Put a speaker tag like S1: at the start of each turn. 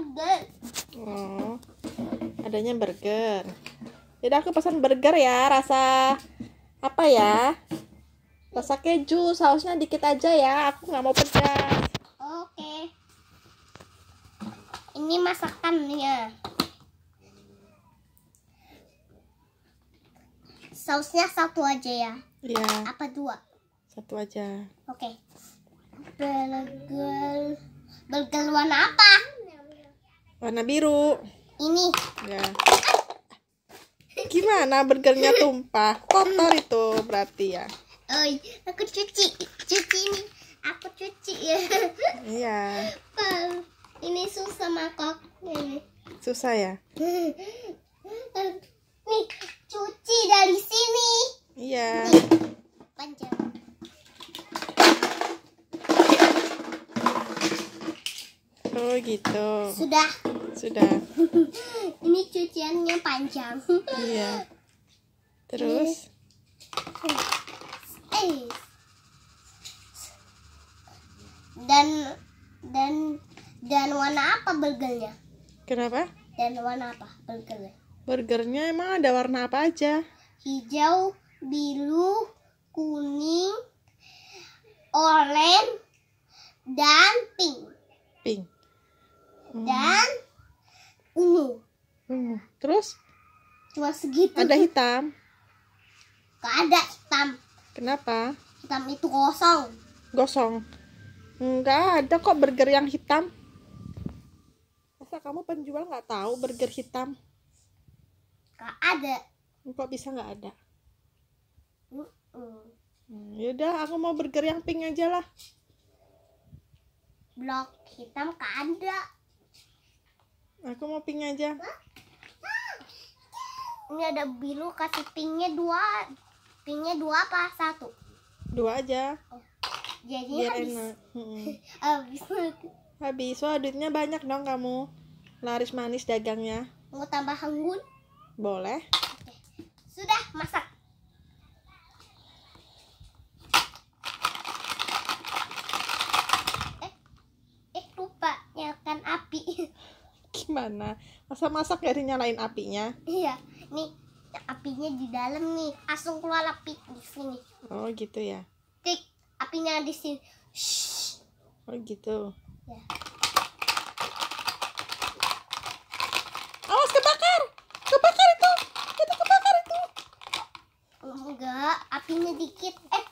S1: burger. Oh, adanya burger. Jadi aku pesan burger ya, rasa apa ya? Rasa keju, sausnya dikit aja ya. Aku nggak mau pedas. Oke. Ini masakannya. Sausnya satu aja ya. Iya. Apa dua? Satu aja. Oke. Burger. Burger warna apa? warna biru ini ya gimana burgernya tumpah kotor itu berarti ya Oi, oh, iya. aku cuci cuci ini aku cuci ya iya ini susah makok ini susah ya Oh gitu. Sudah. Sudah. Ini cuciannya panjang. Iya. Terus? Eh. Dan dan dan warna apa burgernya? Kenapa? Dan warna apa burgernya? Burgernya emang ada warna apa aja? Hijau, biru, kuning, oranye, dan pink. ungu ungu terus cuma segitu ada hitam gak ada hitam kenapa hitam itu gosong gosong enggak ada kok burger yang hitam masa kamu penjual nggak tahu burger hitam gak ada kok bisa nggak ada Mm -mm. yaudah aku mau burger yang pink aja lah blok hitam gak ada Aku mau pink aja. Ini ada biru kasih pinknya dua. Pinknya dua apa? Satu. Dua aja. Oh, Jadi Biar habis. enak. habis. habis. Wah, duitnya banyak dong kamu. Laris manis dagangnya. Mau tambah anggun? Boleh. Oke. Sudah masak. mana masa masak gak dinyalain apinya iya nih apinya di dalam nih langsung keluar api di sini oh gitu ya tik apinya di sini Shhh. oh gitu ya. awas kebakar kebakar itu itu kebakar itu enggak apinya dikit eh